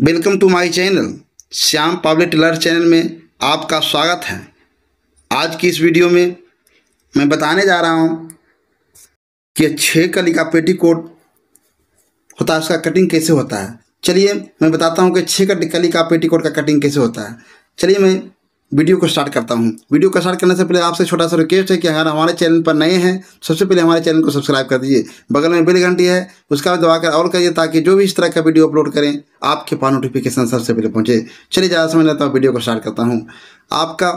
welcome to my channel Shyam public tailor channel में आपका स्वागत है आज की इस वीडियो में मैं बताने जा रहा हूँ कि छः कली का पेटी कोट होता है उसका कटिंग कैसे होता है चलिए मैं बताता हूँ कि छः कली का पेटी कोट का कटिंग कैसे होता है चलिए मैं वीडियो को स्टार्ट करता हूँ वीडियो को स्टार्ट करने से पहले आपसे छोटा सा रिक्वेस्ट है कि अगर हमारे चैनल पर नए हैं सबसे पहले हमारे चैनल को सब्सक्राइब कर दीजिए बगल में बेल घंटी है उसका भी दबाकर और करिए ताकि जो भी इस तरह का वीडियो अपलोड करें आपके पास नोटिफिकेशन सबसे पहले पहुँचे चलिए ज़्यादा समय लेता हूँ वीडियो को स्टार्ट करता हूँ आपका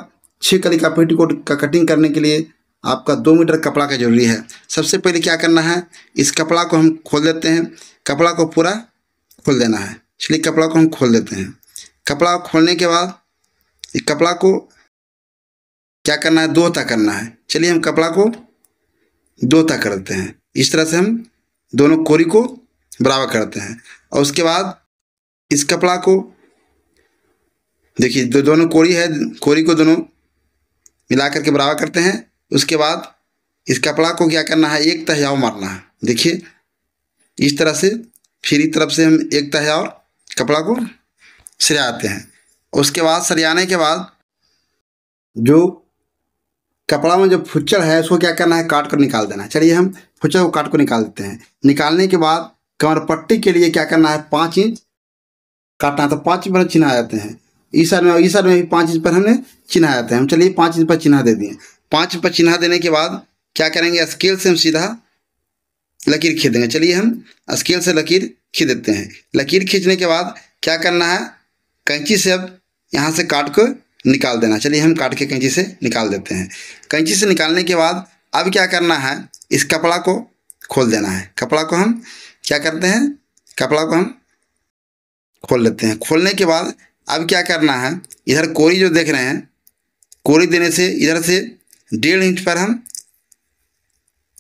छः कली का पेटीकोट का कटिंग करने के लिए आपका दो मीटर कपड़ा का जरूरी है सबसे पहले क्या करना है इस कपड़ा को हम खोल देते हैं कपड़ा को पूरा खोल देना है चलिए कपड़ा को हम खोल देते हैं कपड़ा खोलने के बाद ये कपड़ा को क्या करना है दो तक करना है चलिए हम कपड़ा को दो करते कर देते हैं इस तरह से हम दोनों कोरी को बराबर करते हैं और उसके बाद इस कपड़ा को देखिए दो दोनों कोरी है कोरी को दोनों मिला करके बराबर करते हैं उसके बाद इस कपड़ा को क्या करना है एक तहयाव मारना है देखिए इस तरह से फिर इस तरफ से हम एक तहयाव कपड़ा को सिराते हैं उसके बाद सरियाने के बाद जो कपड़ा में जो फुच्चर है उसको क्या करना है काट कर निकाल देना है चलिए हम फुच्चर को काट कर निकाल देते हैं निकालने के बाद कमर पट्टी के लिए क्या करना है पाँच इंच काटना है तो पाँच इंच पर चिन्ह आ जाते हैं इस साइड में इस साइड में भी पाँच इंच पर हमने चिन्ह आ जाते हैं हम चलिए पाँच इंच पर चिन्ह दे दिए पाँच इंच पर चिन्ह देने के बाद क्या करेंगे स्केल से हम सीधा लकीर खींचेंगे चलिए हम स्केल से लकीर खींच देते हैं लकीर खींचने के बाद क्या करना है कैंची से अब यहाँ से काट को निकाल देना चलिए हम काट के कैंची से निकाल देते हैं कैंची से निकालने के बाद अब क्या करना है इस कपड़ा को खोल देना है कपड़ा को हम क्या करते हैं कपड़ा को हम खोल लेते हैं खोलने के बाद अब क्या करना है इधर कोरी जो देख रहे हैं कोरी देने से इधर से डेढ़ इंच पर हम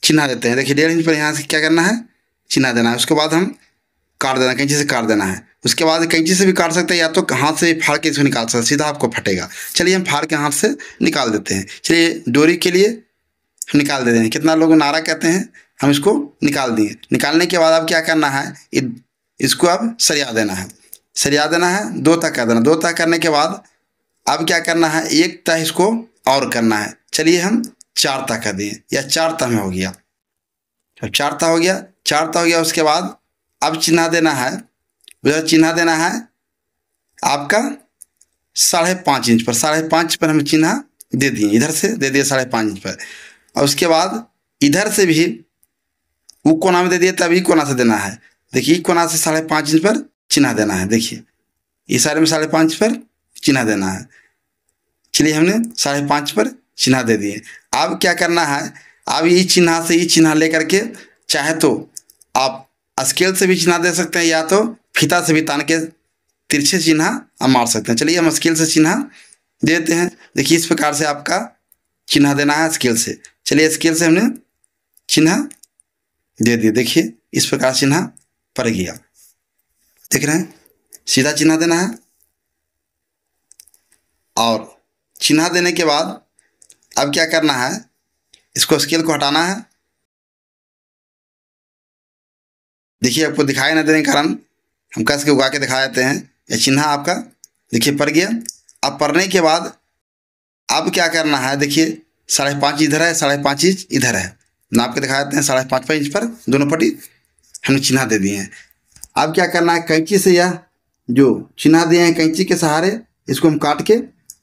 चिन्हा देते हैं देखिए डेढ़ इंच पर यहाँ से क्या करना है चिन्हा देना है उसके बाद हम काट देना कैंची से काट देना है उसके बाद कैंची से भी काट सकते हैं या तो हाथ से फाड़ के इसको निकाल सकते हैं सीधा आपको फटेगा चलिए हम फाड़ के हाथ से निकाल देते हैं चलिए डोरी के लिए हम निकाल देते हैं कितना लोग नारा कहते हैं हम इसको निकाल दिए निकालने के बाद अब क्या करना है इसको अब सरिया देना है सरिया देना है दो तक कर देना दो तक करने के बाद अब क्या करना है एक तह इसको और करना है चलिए हम चार तह कर दिए या चार तह में हो गया अब चार तह हो गया चार तह हो गया उसके बाद अब चिन्ह देना है उधर चिन्हा देना है आपका साढ़े पाँच इंच पर साढ़े पाँच पर हमें चिन्हा दे दिए इधर से दे दिए साढ़े पाँच इंच पर और उसके बाद इधर से भी वो कोना में दे दिए तभी कोना से देना है देखिए कोना से साढ़े पाँच इंच पर चिन्हा देना है देखिए इस साइड में साढ़े पाँच पर चिन्हा देना है चलिए हमने साढ़े पाँच पर चिन्हा दे दिए अब क्या करना है अब ये चिन्हा से ये चिन्ह ले करके चाहे तो आप स्केल से भी चिन्ह दे सकते हैं या तो फीता से भी तान के तिरछे चिन्ह आप मार सकते हैं चलिए हम स्केल से चिन्ह देते हैं देखिए इस प्रकार से आपका चिन्ह देना है स्केल से चलिए स्केल से हमने चिन्ह दे दिए देखिए इस प्रकार चिन्ह पड़ गया देख रहे हैं सीधा चिन्ह देना है और चिन्ह देने के बाद अब क्या करना है इसको स्केल को हटाना है देखिए आपको दिखाई न देने के कारण हम कस के उगा के दिखा देते हैं ये चिन्हा आपका देखिए पड़ गया अब पढ़ने के बाद अब क्या करना है देखिए साढ़े पाँच इधर है साढ़े पाँच इंच इधर है नाप के दिखा देते हैं साढ़े पाँच पाँच इंच पर दोनों पट्टी हमने चिन्हा दे दिए हैं अब क्या करना है कैंची से यह जो चिन्हा दिए हैं कैंची के सहारे इसको हम काट के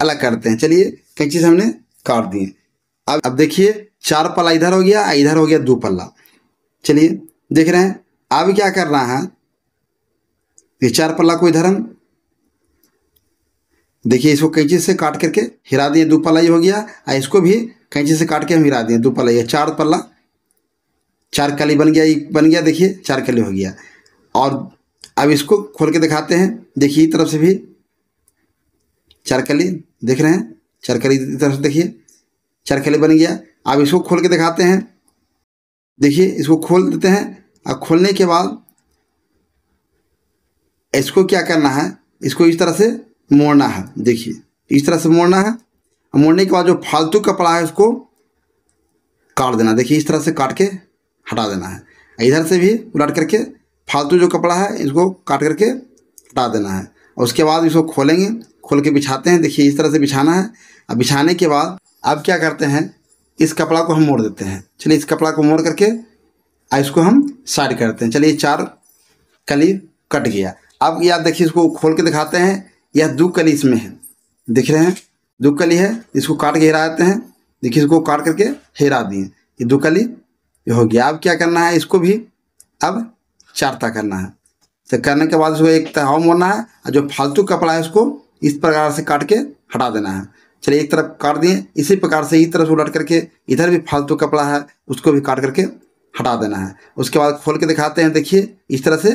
अलग करते हैं चलिए कैंची से हमने काट दिए अब अब देखिए चार पल्ला इधर हो गया इधर हो गया दो पल्ला चलिए देख रहे हैं अब क्या करना है ये चार पल्ला कोई धर्म देखिए इसको कैंची से काट करके हिरा दिए दो पल्ला हो गया और इसको भी कैंची से काट के हम हिरा दिए दो पल्ला ये चार पल्ला चार कली बन गया बन गया देखिए चार कली हो गया और अब इसको खोल के दिखाते हैं देखिए इस तरफ से भी चार कली देख रहे हैं चार कली इस तरफ से देखिए चार कली बन गया अब इसको खोल के दिखाते हैं देखिए इसको खोल देते हैं और खोलने के बाद इसको क्या करना है इसको इस तरह से मोड़ना है देखिए इस तरह से मोड़ना है मोड़ने के बाद जो फालतू कपड़ा है उसको काट देना देखिए इस तरह से काट के हटा देना है इधर से भी उलट करके फालतू जो कपड़ा है इसको काट करके हटा देना है और उसके बाद इसको खोलेंगे खोल के बिछाते हैं देखिए इस तरह से बिछाना है अब बिछाने के बाद अब क्या करते हैं इस कपड़ा को हम मोड़ देते हैं चलिए इस कपड़ा को मोड़ करके इसको हम साइड करते हैं चलिए चार कली कट गया अब यह देखिए इसको खोल के दिखाते हैं यह दो कली इसमें है दिख रहे हैं दो कली है इसको काट के हिरा देते हैं देखिए इसको काट करके हिरा दिए ये दो कली ये हो गया अब क्या करना है इसको भी अब चारता करना है तो करने के बाद उसको एक तहाव मोड़ना है और जो फालतू कपड़ा है उसको इस प्रकार से काट के हटा देना है चलिए एक तरफ काट दिए इसी प्रकार से इस तरफ से उलट करके इधर भी फालतू कपड़ा है उसको भी काट करके हटा देना है उसके बाद खोल के दिखाते हैं देखिए इस तरह से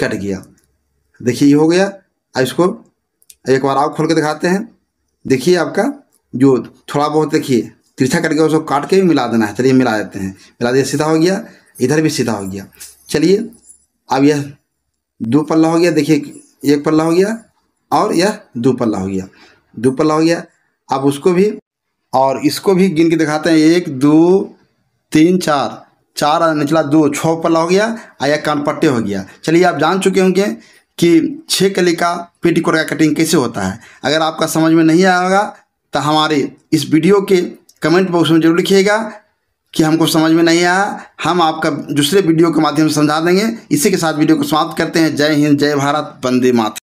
कट गया देखिए ये हो गया अब इसको एक बार आप खोल के दिखाते हैं देखिए आपका जो थोड़ा बहुत देखिए तिरछा करके उसको काट के भी मिला देना है चलिए मिला देते हैं मिला दिया सीधा हो गया इधर भी सीधा हो गया चलिए अब यह दो पल्ला हो गया देखिए एक पल्ला हो गया और यह दो पल्ला हो गया दो पल्ला हो गया अब उसको भी और इसको भी गिन के दिखाते हैं एक दो तीन चार चार निचला दो छः पल्ला हो गया और यह कान पट्टे हो गया चलिए आप जान चुके होंगे कि छः कली का पेटीकोट का कटिंग कैसे होता है अगर आपका समझ में नहीं आएगा तो हमारे इस वीडियो के कमेंट बॉक्स में जरूर लिखिएगा कि हमको समझ में नहीं आया हम आपका दूसरे वीडियो के माध्यम से समझा देंगे इसी के साथ वीडियो को समाप्त करते हैं जय हिंद जय भारत वंदे माता